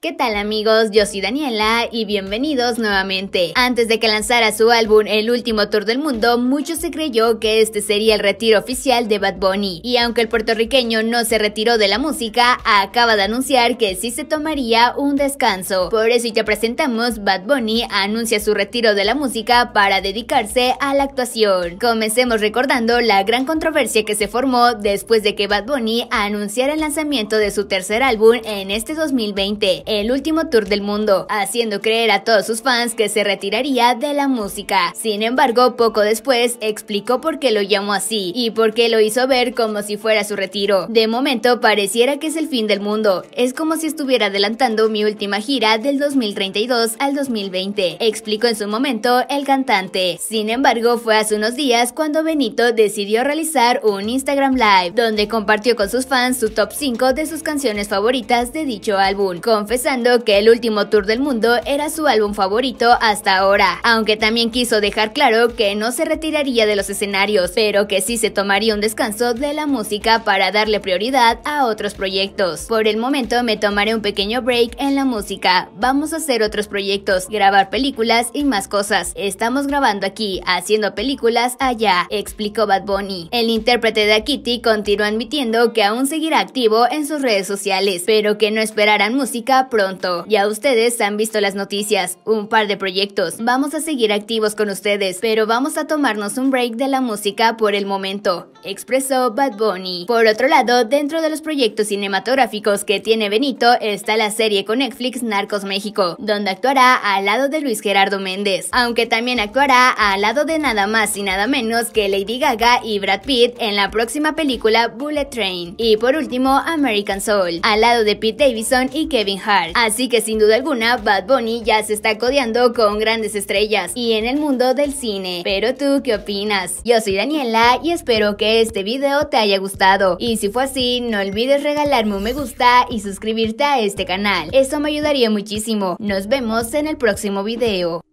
¿Qué tal amigos? Yo soy Daniela y bienvenidos nuevamente. Antes de que lanzara su álbum El Último Tour del Mundo, mucho se creyó que este sería el retiro oficial de Bad Bunny. Y aunque el puertorriqueño no se retiró de la música, acaba de anunciar que sí se tomaría un descanso. Por eso ya presentamos, Bad Bunny anuncia su retiro de la música para dedicarse a la actuación. Comencemos recordando la gran controversia que se formó después de que Bad Bunny anunciara el lanzamiento de su tercer álbum en este 2020 el último tour del mundo, haciendo creer a todos sus fans que se retiraría de la música. Sin embargo, poco después explicó por qué lo llamó así y por qué lo hizo ver como si fuera su retiro. De momento pareciera que es el fin del mundo, es como si estuviera adelantando mi última gira del 2032 al 2020, explicó en su momento el cantante. Sin embargo, fue hace unos días cuando Benito decidió realizar un Instagram Live, donde compartió con sus fans su top 5 de sus canciones favoritas de dicho álbum, Pensando que el último tour del mundo era su álbum favorito hasta ahora, aunque también quiso dejar claro que no se retiraría de los escenarios, pero que sí se tomaría un descanso de la música para darle prioridad a otros proyectos. Por el momento me tomaré un pequeño break en la música, vamos a hacer otros proyectos, grabar películas y más cosas. Estamos grabando aquí, haciendo películas allá, explicó Bad Bunny. El intérprete de Akiti continuó admitiendo que aún seguirá activo en sus redes sociales, pero que no esperarán música pronto. Ya ustedes han visto las noticias, un par de proyectos. Vamos a seguir activos con ustedes, pero vamos a tomarnos un break de la música por el momento, expresó Bad Bunny. Por otro lado, dentro de los proyectos cinematográficos que tiene Benito está la serie con Netflix Narcos México, donde actuará al lado de Luis Gerardo Méndez, aunque también actuará al lado de nada más y nada menos que Lady Gaga y Brad Pitt en la próxima película Bullet Train. Y por último, American Soul, al lado de Pete Davidson y Kevin Hart. Así que sin duda alguna, Bad Bunny ya se está codeando con grandes estrellas y en el mundo del cine. Pero tú, ¿qué opinas? Yo soy Daniela y espero que este video te haya gustado. Y si fue así, no olvides regalarme un me gusta y suscribirte a este canal. Eso me ayudaría muchísimo. Nos vemos en el próximo video.